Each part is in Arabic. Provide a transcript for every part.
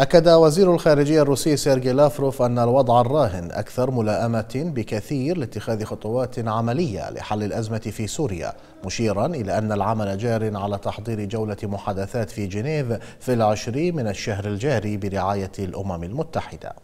أكد وزير الخارجية الروسي سيرجي لافروف أن الوضع الراهن أكثر ملاءمة بكثير لاتخاذ خطوات عملية لحل الأزمة في سوريا مشيرا إلى أن العمل جار على تحضير جولة محادثات في جنيف في العشرين من الشهر الجاري برعاية الأمم المتحدة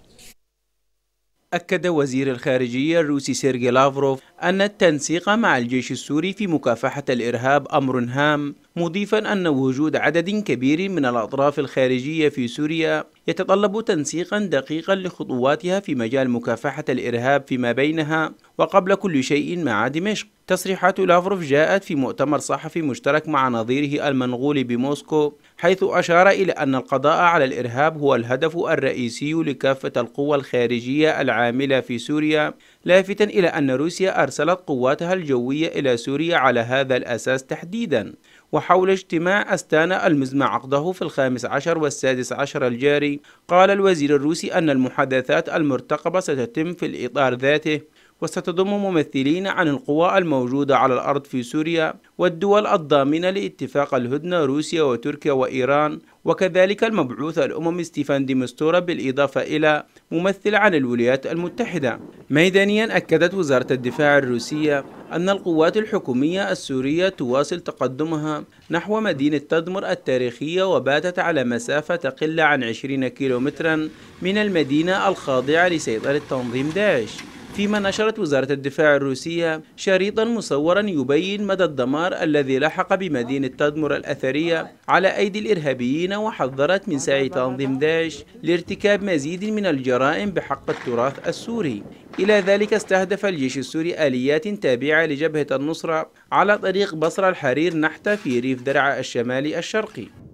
أكد وزير الخارجية الروسي سيرجي لافروف أن التنسيق مع الجيش السوري في مكافحة الإرهاب أمر هام مضيفا أن وجود عدد كبير من الأطراف الخارجية في سوريا يتطلب تنسيقا دقيقا لخطواتها في مجال مكافحة الإرهاب فيما بينها وقبل كل شيء مع دمشق تصريحات لافروف جاءت في مؤتمر صحفي مشترك مع نظيره المنغولي بموسكو حيث أشار إلى أن القضاء على الإرهاب هو الهدف الرئيسي لكافة القوى الخارجية العاملة في سوريا لافتا إلى أن روسيا أرسلت قواتها الجوية إلى سوريا على هذا الأساس تحديدا وحول اجتماع أستانا المزمع عقده في الخامس عشر والسادس عشر الجاري قال الوزير الروسي أن المحادثات المرتقبة ستتم في الإطار ذاته وستضم ممثلين عن القوى الموجودة على الأرض في سوريا والدول الضامنة لاتفاق الهدنة روسيا وتركيا وإيران وكذلك المبعوث الأممي ستيفان ديمستورا بالإضافة إلى ممثل عن الولايات المتحدة ميدانيا أكدت وزارة الدفاع الروسية أن القوات الحكومية السورية تواصل تقدمها نحو مدينة تدمر التاريخية وباتت على مسافة تقل عن 20 كيلومترا من المدينة الخاضعة لسيطرة تنظيم داعش فيما نشرت وزارة الدفاع الروسية شريطا مصورا يبين مدى الدمار الذي لحق بمدينة تدمر الأثرية على أيدي الإرهابيين وحذرت من سعي تنظيم داعش لارتكاب مزيد من الجرائم بحق التراث السوري إلى ذلك استهدف الجيش السوري آليات تابعة لجبهة النصرة على طريق بصرة الحرير نحت في ريف درعا الشمالي الشرقي